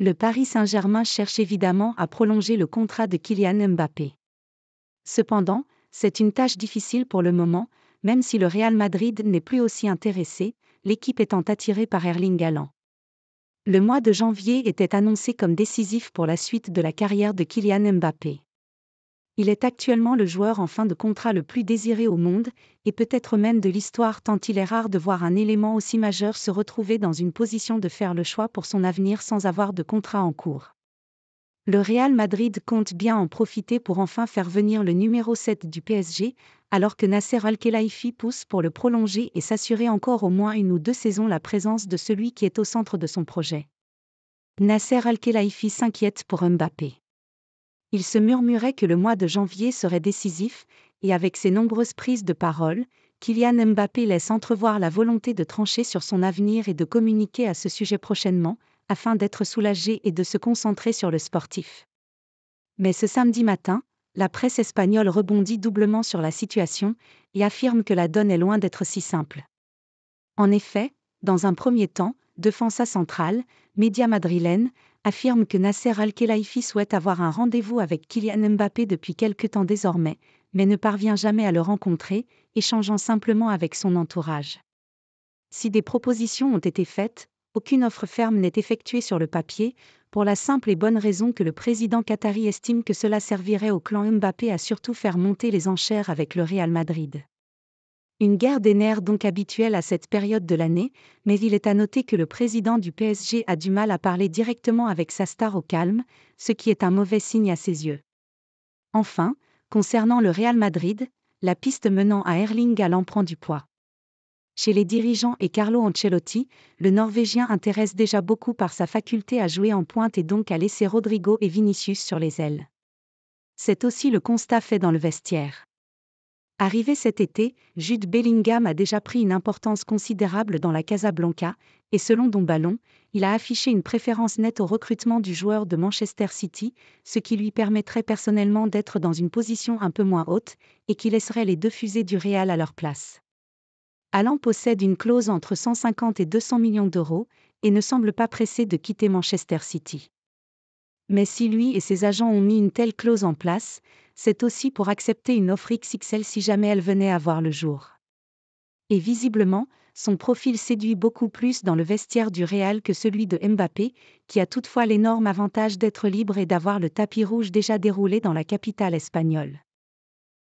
Le Paris Saint-Germain cherche évidemment à prolonger le contrat de Kylian Mbappé. Cependant, c'est une tâche difficile pour le moment, même si le Real Madrid n'est plus aussi intéressé, l'équipe étant attirée par Erling Haaland. Le mois de janvier était annoncé comme décisif pour la suite de la carrière de Kylian Mbappé. Il est actuellement le joueur en fin de contrat le plus désiré au monde, et peut-être même de l'histoire tant il est rare de voir un élément aussi majeur se retrouver dans une position de faire le choix pour son avenir sans avoir de contrat en cours. Le Real Madrid compte bien en profiter pour enfin faire venir le numéro 7 du PSG, alors que Nasser Al-Khelaifi pousse pour le prolonger et s'assurer encore au moins une ou deux saisons la présence de celui qui est au centre de son projet. Nasser Al-Khelaifi s'inquiète pour Mbappé il se murmurait que le mois de janvier serait décisif, et avec ses nombreuses prises de parole, Kylian Mbappé laisse entrevoir la volonté de trancher sur son avenir et de communiquer à ce sujet prochainement, afin d'être soulagé et de se concentrer sur le sportif. Mais ce samedi matin, la presse espagnole rebondit doublement sur la situation et affirme que la donne est loin d'être si simple. En effet, dans un premier temps, Defensa Central, média madrilène, affirme que Nasser Al-Khelaifi souhaite avoir un rendez-vous avec Kylian Mbappé depuis quelque temps désormais, mais ne parvient jamais à le rencontrer, échangeant simplement avec son entourage. Si des propositions ont été faites, aucune offre ferme n'est effectuée sur le papier, pour la simple et bonne raison que le président qatari estime que cela servirait au clan Mbappé à surtout faire monter les enchères avec le Real Madrid. Une guerre des nerfs donc habituelle à cette période de l'année, mais il est à noter que le président du PSG a du mal à parler directement avec sa star au calme, ce qui est un mauvais signe à ses yeux. Enfin, concernant le Real Madrid, la piste menant à Erling Haaland prend du poids. Chez les dirigeants et Carlo Ancelotti, le Norvégien intéresse déjà beaucoup par sa faculté à jouer en pointe et donc à laisser Rodrigo et Vinicius sur les ailes. C'est aussi le constat fait dans le vestiaire. Arrivé cet été, Jude Bellingham a déjà pris une importance considérable dans la Casablanca, et selon Don Ballon, il a affiché une préférence nette au recrutement du joueur de Manchester City, ce qui lui permettrait personnellement d'être dans une position un peu moins haute, et qui laisserait les deux fusées du Real à leur place. Allan possède une clause entre 150 et 200 millions d'euros, et ne semble pas pressé de quitter Manchester City. Mais si lui et ses agents ont mis une telle clause en place, c'est aussi pour accepter une offre XXL si jamais elle venait à voir le jour. Et visiblement, son profil séduit beaucoup plus dans le vestiaire du Real que celui de Mbappé, qui a toutefois l'énorme avantage d'être libre et d'avoir le tapis rouge déjà déroulé dans la capitale espagnole.